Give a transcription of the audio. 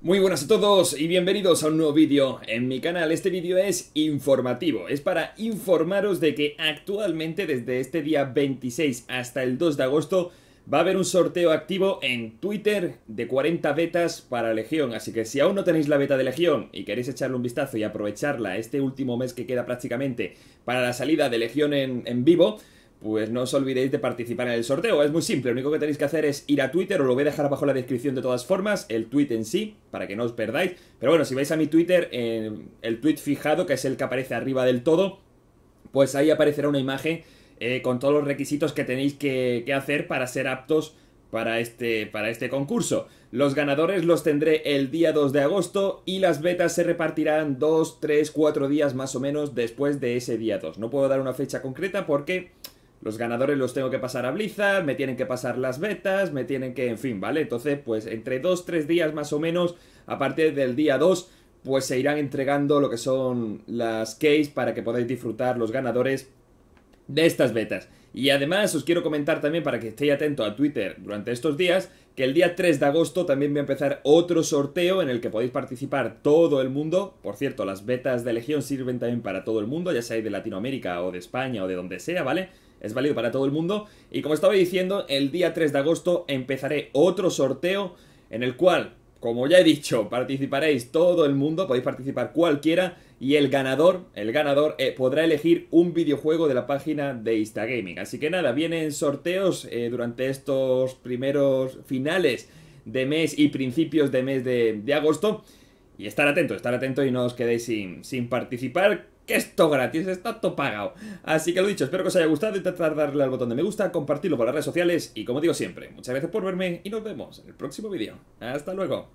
Muy buenas a todos y bienvenidos a un nuevo vídeo en mi canal. Este vídeo es informativo, es para informaros de que actualmente desde este día 26 hasta el 2 de agosto va a haber un sorteo activo en Twitter de 40 betas para Legión, así que si aún no tenéis la beta de Legión y queréis echarle un vistazo y aprovecharla este último mes que queda prácticamente para la salida de Legión en, en vivo, pues no os olvidéis de participar en el sorteo. Es muy simple, lo único que tenéis que hacer es ir a Twitter, os lo voy a dejar abajo en la descripción de todas formas, el tweet en sí, para que no os perdáis. Pero bueno, si vais a mi Twitter, el tweet fijado, que es el que aparece arriba del todo, pues ahí aparecerá una imagen eh, con todos los requisitos que tenéis que, hacer para ser aptos para este, para este concurso. Los ganadores los tendré el día 2 de agosto y las betas se repartirán 2, 3, 4 días más o menos después de ese día 2. No puedo dar una fecha concreta porque los ganadores los tengo que pasar a Blizzard, me tienen que pasar las betas, me tienen que, en fin, ¿vale? Entonces, pues entre 2-3 días más o menos, a partir del día 2, pues se irán entregando lo que son las keys para que podáis disfrutar los ganadores de estas betas. Y además os quiero comentar también para que estéis atentos a Twitter durante estos días que el día 3 de agosto también voy a empezar otro sorteo en el que podéis participar todo el mundo. Por cierto, las betas de Legión sirven también para todo el mundo, ya sea de Latinoamérica o de España o de donde sea, ¿vale? Es válido para todo el mundo. Y como estaba diciendo, el día 3 de agosto empezaré otro sorteo en el cual como ya he dicho, participaréis todo el mundo, podéis participar cualquiera y el ganador, el ganador eh, podrá elegir un videojuego de la página de Instagaming. Así que nada, vienen sorteos eh, durante estos primeros finales de mes y principios de mes de, agosto. Y estar atento, estar atento y no os quedéis sin, sin participar que esto gratis, está todo pagado. Así que lo dicho, espero que os haya gustado. Intentad darle al botón de me gusta, compartirlo por las redes sociales y como digo siempre, muchas gracias por verme y nos vemos en el próximo vídeo. Hasta luego.